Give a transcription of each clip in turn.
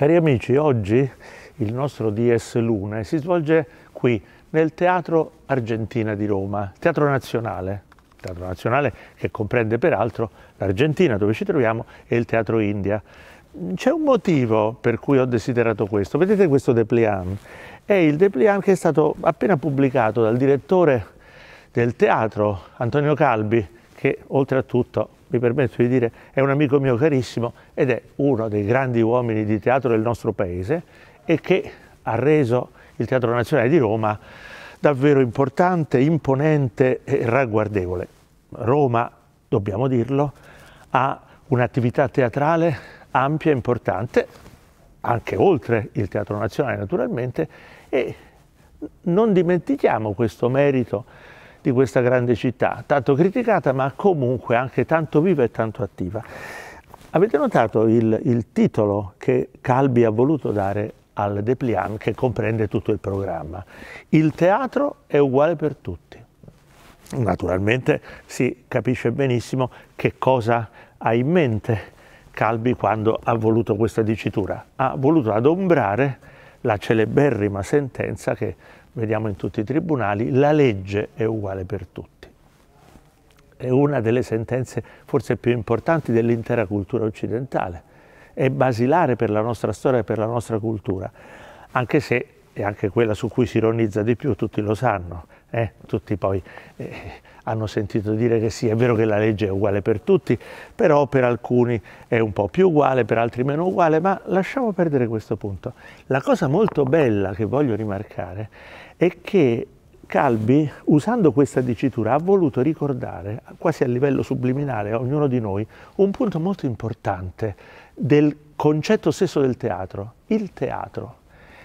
Cari amici, oggi il nostro DS Luna si svolge qui, nel Teatro Argentina di Roma, Teatro Nazionale. Teatro Nazionale che comprende peraltro l'Argentina dove ci troviamo e il Teatro India. C'è un motivo per cui ho desiderato questo. Vedete questo dépliant? È il dépliant che è stato appena pubblicato dal direttore del teatro, Antonio Calbi, che oltretutto mi permetto di dire, è un amico mio carissimo ed è uno dei grandi uomini di teatro del nostro paese e che ha reso il Teatro Nazionale di Roma davvero importante, imponente e ragguardevole. Roma, dobbiamo dirlo, ha un'attività teatrale ampia e importante, anche oltre il Teatro Nazionale naturalmente, e non dimentichiamo questo merito di questa grande città, tanto criticata ma comunque anche tanto viva e tanto attiva. Avete notato il, il titolo che Calbi ha voluto dare al Depliant che comprende tutto il programma? Il teatro è uguale per tutti. Naturalmente si capisce benissimo che cosa ha in mente Calbi quando ha voluto questa dicitura. Ha voluto adombrare la celeberrima sentenza che vediamo in tutti i tribunali, la legge è uguale per tutti. È una delle sentenze forse più importanti dell'intera cultura occidentale, è basilare per la nostra storia e per la nostra cultura, anche se è anche quella su cui si ironizza di più, tutti lo sanno, eh? tutti poi eh, hanno sentito dire che sì, è vero che la legge è uguale per tutti, però per alcuni è un po' più uguale, per altri meno uguale, ma lasciamo perdere questo punto. La cosa molto bella che voglio rimarcare è che Calbi, usando questa dicitura, ha voluto ricordare, quasi a livello subliminale, a ognuno di noi, un punto molto importante del concetto stesso del teatro. Il teatro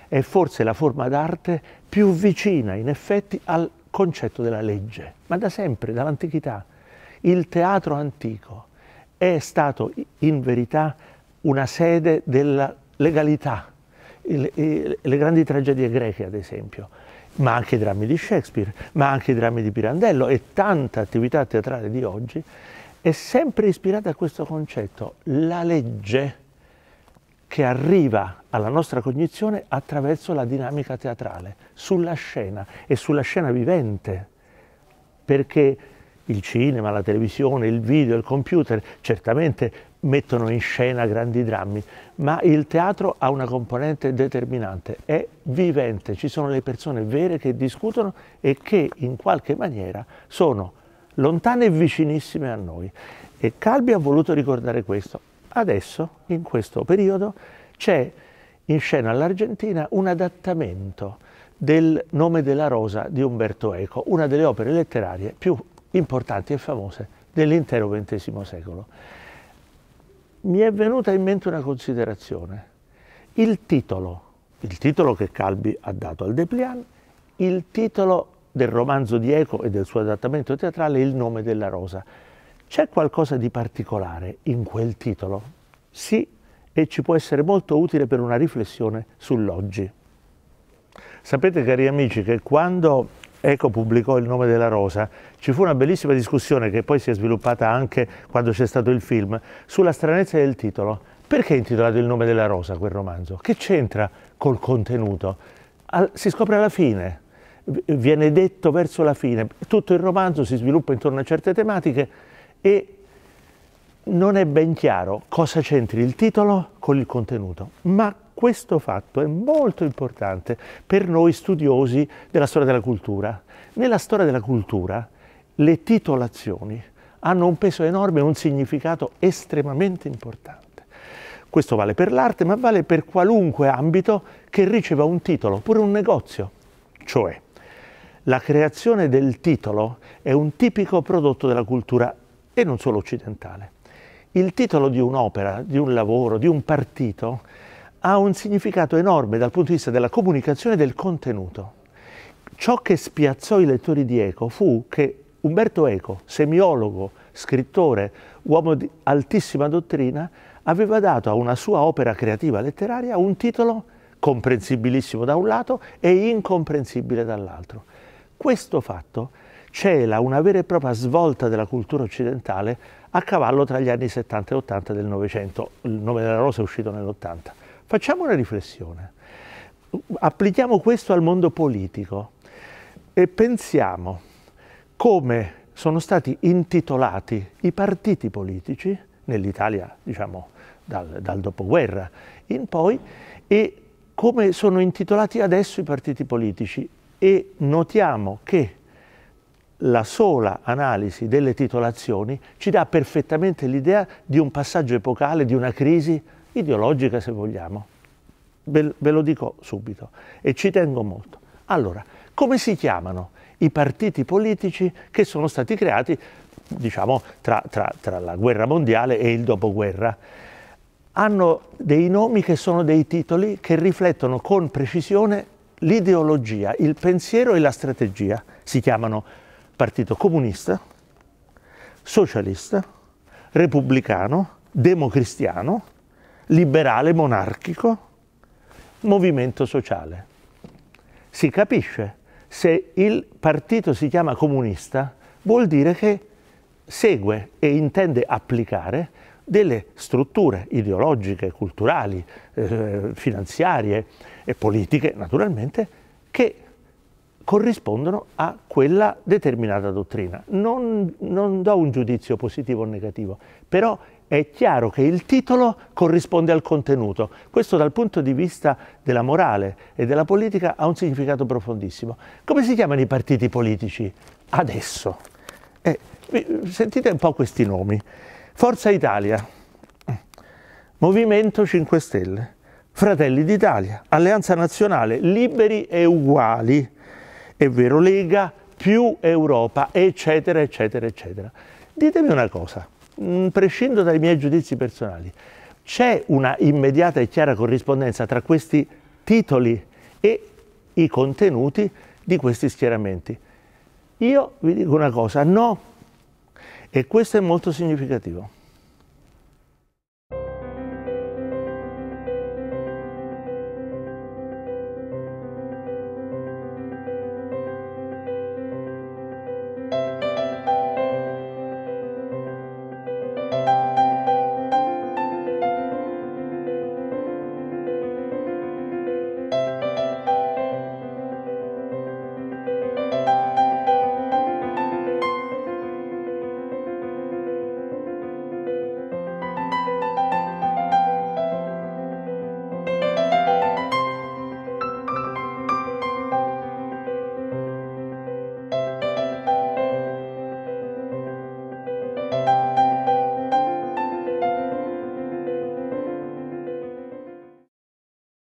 è forse la forma d'arte più vicina, in effetti, al concetto della legge, ma da sempre, dall'antichità. Il teatro antico è stato in verità una sede della legalità. le grandi tragedie greche, ad esempio, ma anche i drammi di Shakespeare, ma anche i drammi di Pirandello e tanta attività teatrale di oggi, è sempre ispirata a questo concetto. La legge che arriva alla nostra cognizione attraverso la dinamica teatrale, sulla scena e sulla scena vivente, perché il cinema, la televisione, il video, il computer certamente mettono in scena grandi drammi, ma il teatro ha una componente determinante, è vivente, ci sono le persone vere che discutono e che in qualche maniera sono lontane e vicinissime a noi. E Calbi ha voluto ricordare questo. Adesso, in questo periodo, c'è in scena all'Argentina un adattamento del Nome della Rosa di Umberto Eco, una delle opere letterarie più importanti e famose dell'intero XX secolo. Mi è venuta in mente una considerazione. Il titolo, il titolo che Calbi ha dato al Deplian, il titolo del romanzo di Eco e del suo adattamento teatrale Il nome della rosa. C'è qualcosa di particolare in quel titolo? Sì, e ci può essere molto utile per una riflessione sull'oggi. Sapete, cari amici, che quando Eco pubblicò Il nome della rosa, ci fu una bellissima discussione che poi si è sviluppata anche quando c'è stato il film, sulla stranezza del titolo. Perché è intitolato Il nome della rosa quel romanzo? Che c'entra col contenuto? Al, si scopre alla fine, viene detto verso la fine, tutto il romanzo si sviluppa intorno a certe tematiche, e non è ben chiaro cosa c'entri il titolo con il contenuto, ma questo fatto è molto importante per noi studiosi della storia della cultura. Nella storia della cultura le titolazioni hanno un peso enorme e un significato estremamente importante. Questo vale per l'arte, ma vale per qualunque ambito che riceva un titolo, pure un negozio. Cioè, la creazione del titolo è un tipico prodotto della cultura e non solo occidentale. Il titolo di un'opera, di un lavoro, di un partito ha un significato enorme dal punto di vista della comunicazione e del contenuto. Ciò che spiazzò i lettori di Eco fu che Umberto Eco, semiologo, scrittore, uomo di altissima dottrina, aveva dato a una sua opera creativa letteraria un titolo comprensibilissimo da un lato e incomprensibile dall'altro. Questo fatto cela una vera e propria svolta della cultura occidentale a cavallo tra gli anni 70 e 80 del Novecento. Il nome della rosa è uscito nell'80. Facciamo una riflessione. Applichiamo questo al mondo politico e pensiamo come sono stati intitolati i partiti politici nell'Italia, diciamo, dal, dal dopoguerra in poi e come sono intitolati adesso i partiti politici e notiamo che la sola analisi delle titolazioni ci dà perfettamente l'idea di un passaggio epocale, di una crisi ideologica se vogliamo. Ve lo dico subito e ci tengo molto. Allora, come si chiamano i partiti politici che sono stati creati diciamo, tra, tra, tra la guerra mondiale e il dopoguerra? Hanno dei nomi che sono dei titoli che riflettono con precisione l'ideologia, il pensiero e la strategia. Si chiamano Partito Comunista, Socialista, Repubblicano, Democristiano, Liberale Monarchico, Movimento Sociale. Si capisce, se il partito si chiama comunista vuol dire che segue e intende applicare delle strutture ideologiche, culturali, eh, finanziarie e politiche, naturalmente, che corrispondono a quella determinata dottrina. Non, non, do un giudizio positivo o negativo, però è chiaro che il titolo corrisponde al contenuto. Questo dal punto di vista della morale e della politica ha un significato profondissimo. Come si chiamano i partiti politici adesso? Eh, sentite un po' questi nomi. Forza Italia, Movimento 5 Stelle, Fratelli d'Italia, Alleanza Nazionale, Liberi e Uguali, è vero Lega, più Europa, eccetera, eccetera, eccetera. Ditemi una cosa, mm, prescindo dai miei giudizi personali, c'è una immediata e chiara corrispondenza tra questi titoli e i contenuti di questi schieramenti. Io vi dico una cosa, no, e questo è molto significativo.